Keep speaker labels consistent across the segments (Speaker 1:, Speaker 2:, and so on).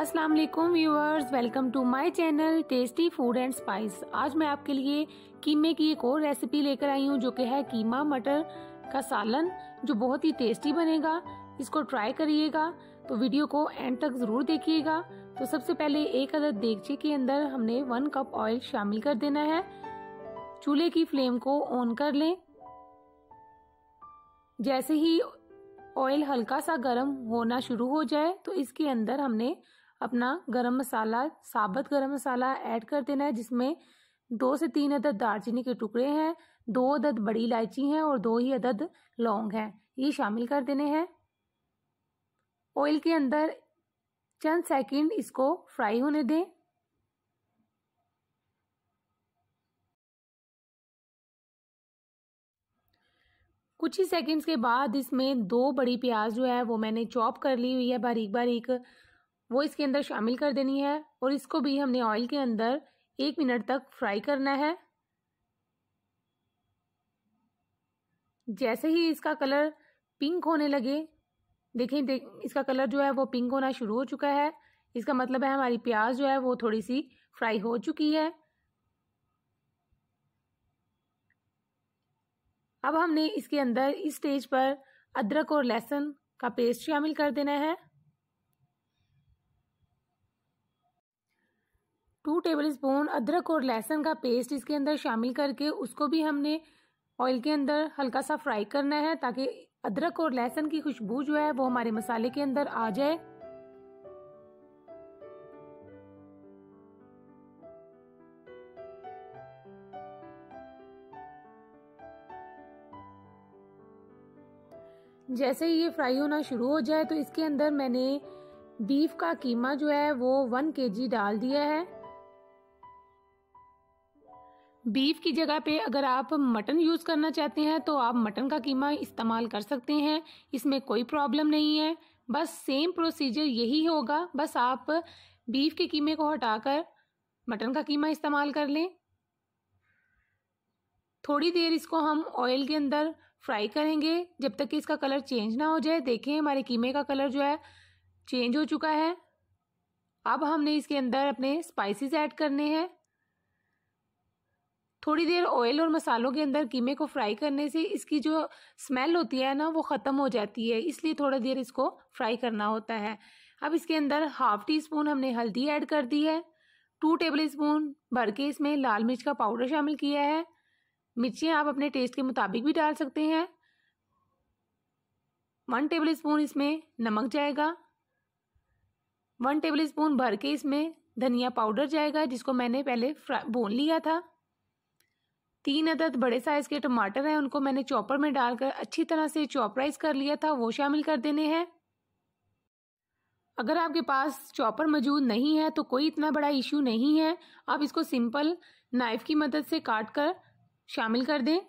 Speaker 1: Aslam viewers welcome to my channel tasty food and spice आज मैं आपके लिए कीमे की एक और रेसिपी लेकर आई हूँ जो कि है कीमा मटर का सालन जो बहुत ही टेस्टी बनेगा इसको ट्राई करिएगा तो वीडियो को एंड तक ज़रूर देखिएगा तो सबसे पहले एक अदद देगचे के अंदर हमने वन कप ऑयल शामिल कर देना है चूल्हे की फ्लेम को ऑन कर लें जैसे ही ऑयल हल्का सा गर्म होना शुरू हो जाए तो इसके अंदर हमने अपना गरम मसाला साबत गरम मसाला ऐड कर देना है जिसमें दो से तीन अदद दालचीनी के टुकड़े हैं दो अदद बड़ी इलायची हैं और दो ही अदद लौंग हैं ये शामिल कर देने हैं ऑयल के अंदर चंद सेकंड इसको फ्राई होने दें कुछ ही सेकंड्स के बाद इसमें दो बड़ी प्याज जो है वो मैंने चॉप कर ली हुई है बारीक बारीक वो इसके अंदर शामिल कर देनी है और इसको भी हमने ऑयल के अंदर एक मिनट तक फ्राई करना है जैसे ही इसका कलर पिंक होने लगे देखें देख, इसका कलर जो है वो पिंक होना शुरू हो चुका है इसका मतलब है हमारी प्याज जो है वो थोड़ी सी फ्राई हो चुकी है अब हमने इसके अंदर इस स्टेज पर अदरक और लहसुन का पेस्ट शामिल कर देना है टू टेबल स्पून अदरक और लहसुन का पेस्ट इसके अंदर शामिल करके उसको भी हमने ऑयल के अंदर हल्का सा फ्राई करना है ताकि अदरक और लहसुन की खुशबू जो है वो हमारे मसाले के अंदर आ जाए जैसे ही ये फ्राई होना शुरू हो जाए तो इसके अंदर मैंने बीफ का कीमा जो है वो वन केजी डाल दिया है बीफ की जगह पे अगर आप मटन यूज़ करना चाहते हैं तो आप मटन का कीमा इस्तेमाल कर सकते हैं इसमें कोई प्रॉब्लम नहीं है बस सेम प्रोसीजर यही होगा बस आप बीफ के कीमे को हटाकर मटन का कीमा इस्तेमाल कर लें थोड़ी देर इसको हम ऑयल के अंदर फ्राई करेंगे जब तक कि इसका कलर चेंज ना हो जाए देखें हमारे कीमे का कलर जो है चेंज हो चुका है अब हमने इसके अंदर अपने स्पाइसेस ऐड करने हैं थोड़ी देर ऑयल और मसालों के अंदर कीमे को फ्राई करने से इसकी जो स्मेल होती है ना वो ख़त्म हो जाती है इसलिए थोड़ा देर इसको फ्राई करना होता है अब इसके अंदर हाफ़ टी स्पून हमने हल्दी ऐड कर दी है टू टेबल स्पून भर के इसमें लाल मिर्च का पाउडर शामिल किया है मिर्चियाँ आप अपने टेस्ट के मुताबिक भी डाल सकते हैं वन टेबल स्पून इसमें नमक जाएगा वन टेबल स्पून भर के इसमें धनिया पाउडर जाएगा जिसको मैंने पहले भून लिया था तीन अदद बड़े साइज के टमाटर हैं उनको मैंने चॉपर में डालकर अच्छी तरह से चॉपराइज कर लिया था वो शामिल कर देने हैं अगर आपके पास चॉपर मौजूद नहीं है तो कोई इतना बड़ा इशू नहीं है आप इसको सिंपल नाइफ़ की मदद से काट कर शामिल कर दें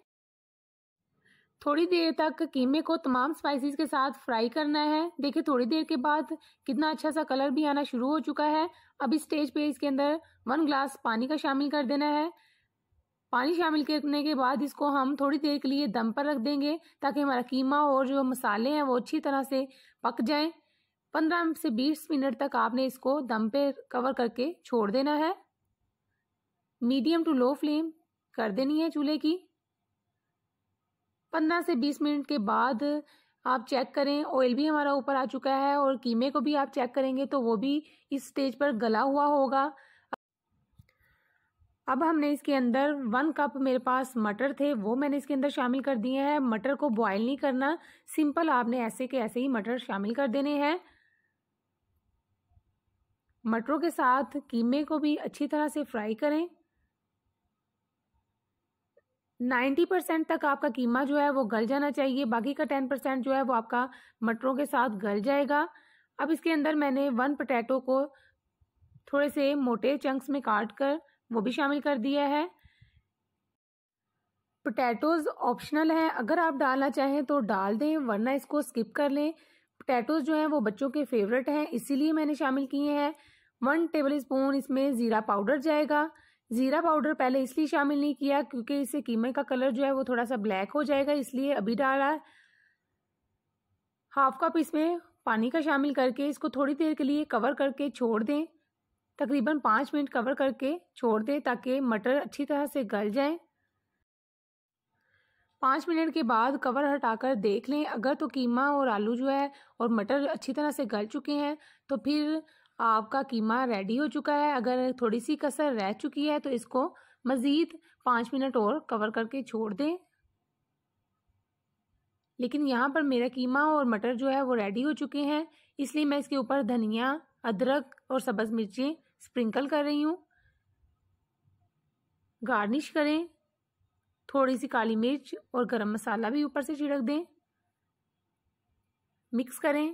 Speaker 1: थोड़ी देर तक कीमे को तमाम स्पाइसेस के साथ फ्राई करना है देखिए थोड़ी देर के बाद कितना अच्छा सा कलर भी आना शुरू हो चुका है अब इस स्टेज पे इसके अंदर वन ग्लास पानी का शामिल कर देना है पानी शामिल करने के बाद इसको हम थोड़ी देर के लिए दम पर रख देंगे ताकि हमारा कीमा और जो मसाले हैं वो अच्छी तरह से पक जाएं पंद्रह से बीस मिनट तक आपने इसको दम पे कवर करके छोड़ देना है मीडियम टू लो फ्लेम कर देनी है चूल्हे की पंद्रह से बीस मिनट के बाद आप चेक करें ऑयल भी हमारा ऊपर आ चुका है और कीमे को भी आप चेक करेंगे तो वो भी इस स्टेज पर गला हुआ होगा अब हमने इसके अंदर वन कप मेरे पास मटर थे वो मैंने इसके अंदर शामिल कर दिए हैं मटर को बॉयल नहीं करना सिंपल आपने ऐसे के ऐसे ही मटर शामिल कर देने हैं मटरों के साथ कीमे को भी अच्छी तरह से फ्राई करें 90 परसेंट तक आपका कीमा जो है वो गल जाना चाहिए बाकी का 10 परसेंट जो है वो आपका मटरों के साथ गल जाएगा अब इसके अंदर मैंने वन पटैटो को थोड़े से मोटे चंक्स में काट कर वो भी शामिल कर दिया है पोटैटोज़ ऑप्शनल है अगर आप डालना चाहें तो डाल दें वरना इसको स्किप कर लें पोटैटोज़ जो हैं वो बच्चों के फेवरेट हैं इसीलिए मैंने शामिल किए हैं वन टेबल स्पून इसमें ज़ीरा पाउडर जाएगा ज़ीरा पाउडर पहले इसलिए शामिल नहीं किया क्योंकि इससे कीमे का कलर जो है वो थोड़ा सा ब्लैक हो जाएगा इसलिए अभी डाला हाफ कप इसमें पानी का शामिल करके इसको थोड़ी देर के लिए कवर करके छोड़ दें तकरीबन पाँच मिनट कवर करके छोड़ दें ताकि मटर अच्छी तरह से गल जाए पाँच मिनट के बाद कवर हटाकर देख लें अगर तो कीमा और आलू जो है और मटर अच्छी तरह से गल चुके हैं तो फिर आपका कीमा रेडी हो चुका है अगर थोड़ी सी कसर रह चुकी है तो इसको मज़ीद पाँच मिनट और कवर करके छोड़ दें लेकिन यहाँ पर मेरा कीमा और मटर जो है वो रेडी हो चुके हैं इसलिए मैं इसके ऊपर धनिया अदरक और सब्ज़ मिर्ची स्प्रिंकल कर रही हूँ गार्निश करें थोड़ी सी काली मिर्च और गरम मसाला भी ऊपर से छिड़क दें मिक्स करें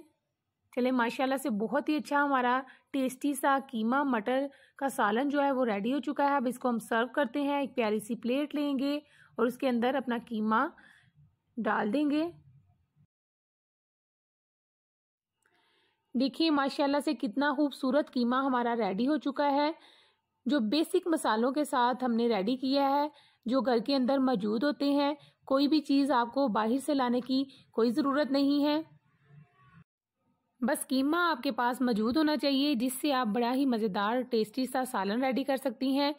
Speaker 1: चले माशाल्लाह से बहुत ही अच्छा हमारा टेस्टी सा कीमा मटर का सालन जो है वो रेडी हो चुका है अब इसको हम सर्व करते हैं एक प्यारी सी प्लेट लेंगे और उसके अंदर अपना कीमा डाल देंगे देखिए माशाल्लाह से कितना खूबसूरत कीमा हमारा रेडी हो चुका है जो बेसिक मसालों के साथ हमने रेडी किया है जो घर के अंदर मौजूद होते हैं कोई भी चीज़ आपको बाहर से लाने की कोई ज़रूरत नहीं है बस कीमा आपके पास मौजूद होना चाहिए जिससे आप बड़ा ही मज़ेदार टेस्टी सा सालन रेडी कर सकती हैं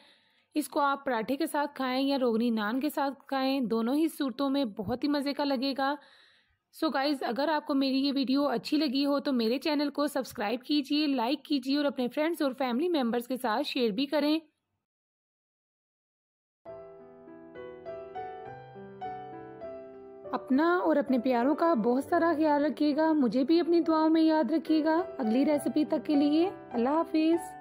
Speaker 1: इसको आप पराठे के साथ खाएं या रोगनी नान के साथ खाएं दोनों ही सूरतों में बहुत ही मज़े का लगेगा सो so गाइज़ अगर आपको मेरी ये वीडियो अच्छी लगी हो तो मेरे चैनल को सब्सक्राइब कीजिए लाइक कीजिए और अपने फ्रेंड्स और फैमिली मेम्बर्स के साथ शेयर भी करें अपना और अपने प्यारों का बहुत सारा ख्याल रखिएगा मुझे भी अपनी दुआओं में याद रखिएगा अगली रेसिपी तक के लिए अल्लाह हाफिज़